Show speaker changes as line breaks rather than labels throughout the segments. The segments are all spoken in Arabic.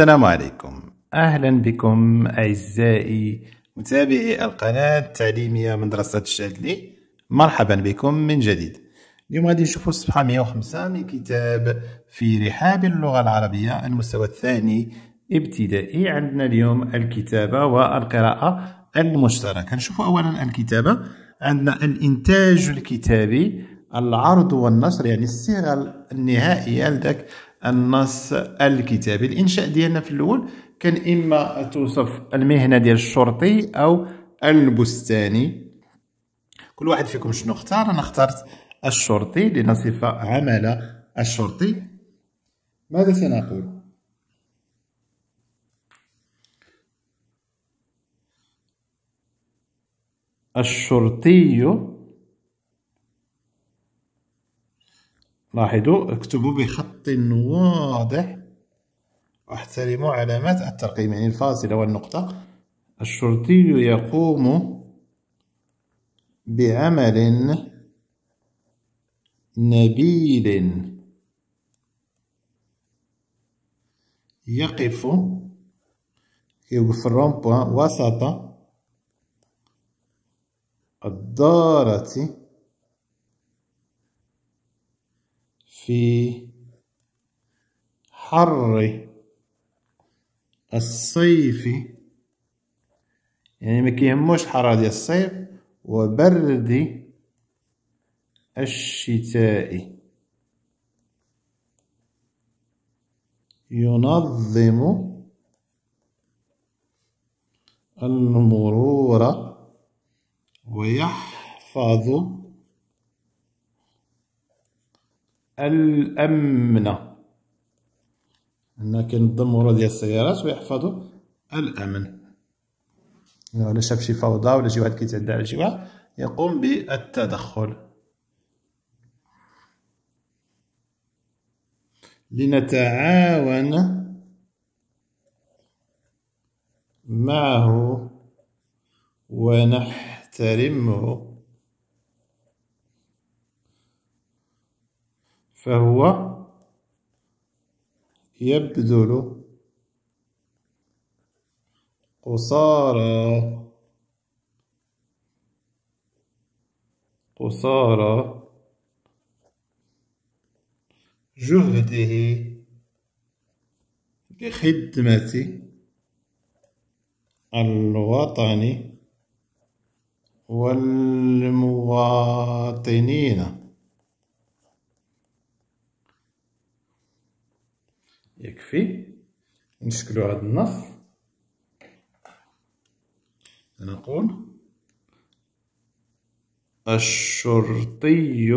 السلام عليكم أهلا بكم أعزائي متابعي القناة التعليمية مدرسة الشادلي مرحبا بكم من جديد اليوم غادي نشوفوا الصفحة 105 من كتاب في رحاب اللغة العربية المستوى الثاني ابتدائي عندنا اليوم الكتابة والقراءة المشتركة نشوفوا أولا الكتابة عندنا الإنتاج الكتابي العرض والنشر يعني الصيغة النهائية لذاك النص الكتابي الانشاء ديالنا في الاول كان اما توصف المهنه ديال الشرطي او البستاني كل واحد فيكم شنو اختار انا اخترت الشرطي لان صفه عمل الشرطي ماذا سنقول الشرطي لاحظوا اكتبوا بخط واضح واحترموا علامات الترقيم يعني الفاصلة والنقطة الشرطي يقوم بعمل نبيل يقف يوقف الرومبوان وسط الدارة في حر الصيف يعني ما كيهموش حرارة ديال الصيف وبرد الشتاء ينظم المرور ويحفظ الأمنة هنا كاين ورا ديال السيارات ويحفظوا الأمن إلا شاف شي فوضى ولا شي واحد كيتعدى على شي واحد يقوم بالتدخل لنتعاون معه ونحترمه فهو يبذل قصارى قصارى جهده لخدمة الوطن والمواطنين يكفي نشكلو هاد النص نقول الشرطي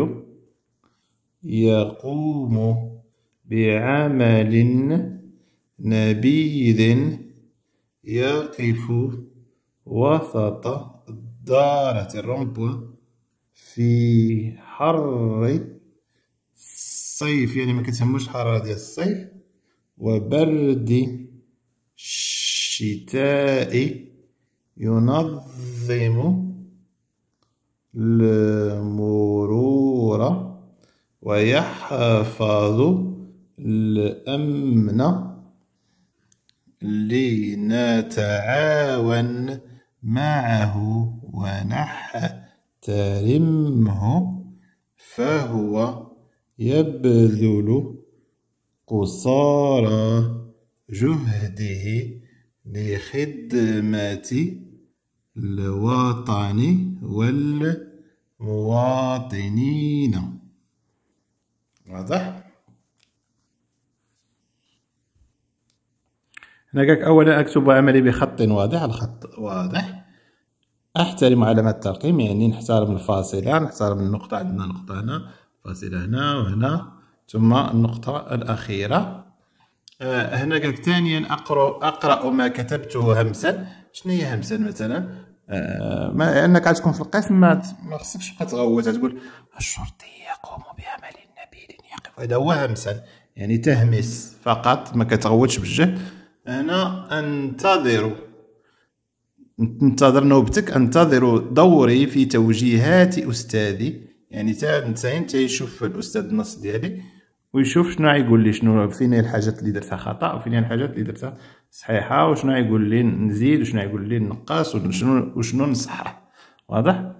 يقوم بعمل نبيذ يقف وسط دارة الرمب في حر الصيف يعني ما كتهموش الحرارة ديال الصيف وبرد الشتاء ينظم المرور ويحفظ الأمن لنتعاون معه ونحترمه فهو يبذل قصارى جهده لخدمة الوطن والمواطنين واضح؟ هنا أولا أكتب عملي بخط واضح الخط واضح أحترم علامات الترقيم يعني نحترم الفاصلة نحترم النقطة عندنا نقطة هنا فاصلة هنا وهنا ثم النقطة الأخيرة آه، هنا قالك ثانيا أقرأ, أقرأ ما كتبته همسا شنو هي همسا مثلا آه، ما انك عتكون في القسم ما خصكش تبقى تغوت تقول الشرطي يقوم بعمل نبيل يقف هذا هو همسا يعني تهمس فقط ما كتغوتش بالجهد أنا أنتظر انتظر نوبتك انتظر دوري في توجيهات أستاذي يعني تا انسان تيشوف الاستاذ النص ديالي ويشوف شنو يقول لي شنو فين هي الحاجات اللي درتها خطا وفين هي الحاجات اللي درتها صحيحه وشنو يقول لي نزيد وشنو يقول لي نقص وشنو وشنو نصحح واضح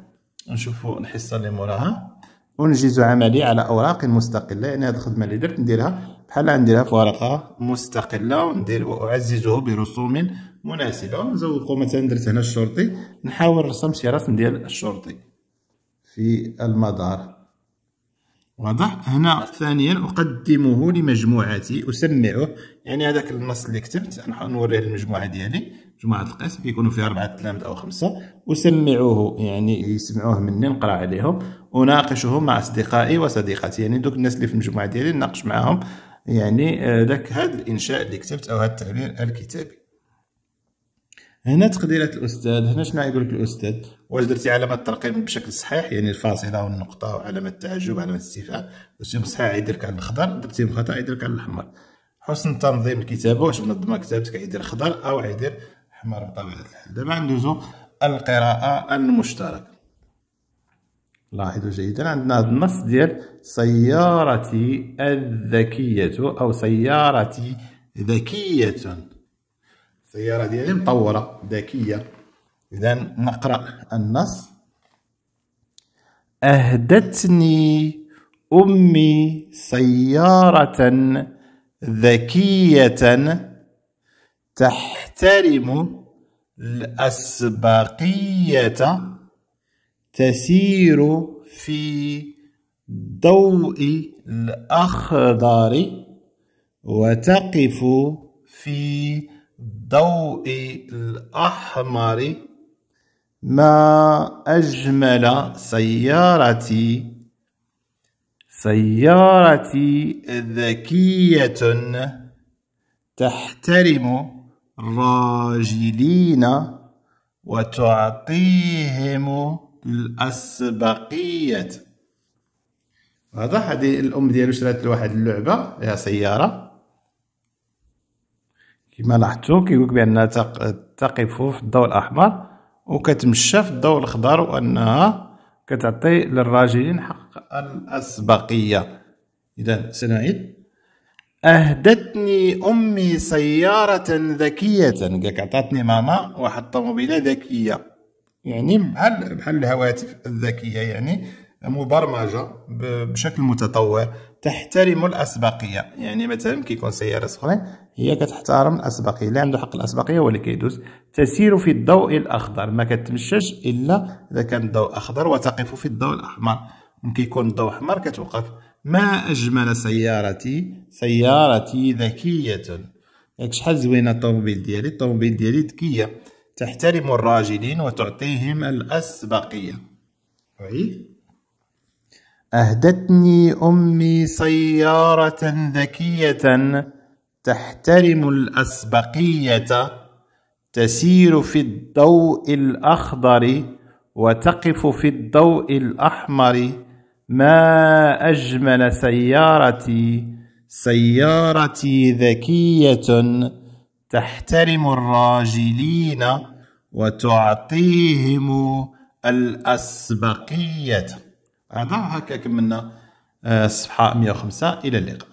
نشوفوا الحصه اللي موراها ونجيزو عملي على اوراق مستقله يعني هذه الخدمه اللي درت نديرها بحال نديرها في ورقه مستقله وندير واعززه برسوم مناسبه نزوقو مثلا درت هنا الشرطي نحاول نرسم شي رسم ديال الشرطي في المدار واضح هنا ثانيا اقدمه لمجموعتي اسمعه يعني هذاك النص اللي كتبت نوريه للمجموعه ديالي مجموعه القسم يكونوا فيها اربعه تلامد او خمسه اسمعه يعني يسمعوه مني نقرا عليهم اناقشه مع اصدقائي وصديقاتي يعني دوك الناس اللي في المجموعه ديالي نناقش معاهم يعني آه، ذاك هذا الانشاء اللي كتبت او هذا التعبير الكتابي هنا تقديرات الأستاذ هنا شنو يقول لك الأستاذ واش درتي علامة ترقيم بشكل صحيح يعني الفاصلة والنقطة وعلامة التعجب وعلامة الاستفهام درتيهم صحيح يديرك على الخضر درتي خطأ يديرك على الأحمر حسن تنظيم الكتابة واش منظمة كتابتك يدير خضر أو يدير أحمر بطبيعة الحال دابا ندوزو القراءة المشتركة لاحظوا جيدا عندنا هذا النص ديال سيارتي الذكية أو سيارتي ذكية السياره ديالي مطوره ذكيه اذا نقرا النص اهدتني امي سياره ذكيه تحترم الاسبقيه تسير في ضوء الاخضر وتقف في الضوء الأحمر ما أجمل سيارتي سيارتي ذكية تحترم الراجلين وتعطيهم الأسبقية هذا هذه الأم ديالو شرات لواحد اللعبة يا سيارة كما لاحظتوا كيقولك بانها تقف في الضوء الاحمر وكتمشى في الضوء الاخضر وانها كتعطي للراجلين حق الاسبقيه اذا سنعيد اهدتني امي سياره ذكيه قالك عطاتني ماما واحد الطوموبيله ذكيه يعني بحال بحال الهواتف الذكيه يعني مبرمجه بشكل متطور تحترم الاسبقيه يعني مثلا كيكون سياره صغيره هي كتحترم الاسبقيه اللي عنده حق الاسبقيه هو اللي كيدوز تسير في الضوء الاخضر ما كتمشاش الا اذا كان الضوء اخضر وتقف في الضوء الاحمر ممكن يكون الضوء احمر كتوقف ما اجمل سيارتي سيارتي ذكيه ياك شحال زوينه الطوموبيل ديالي الطوموبيل ديالي ذكيه تحترم الراجلين وتعطيهم الاسبقيه وي اهدتني امي سياره ذكيه تحترم الاسبقيه تسير في الضوء الاخضر وتقف في الضوء الاحمر ما اجمل سيارتي سيارتي ذكيه تحترم الراجلين وتعطيهم الاسبقيه هذا هكاك من آه، الصفحه 105 الى اللقاء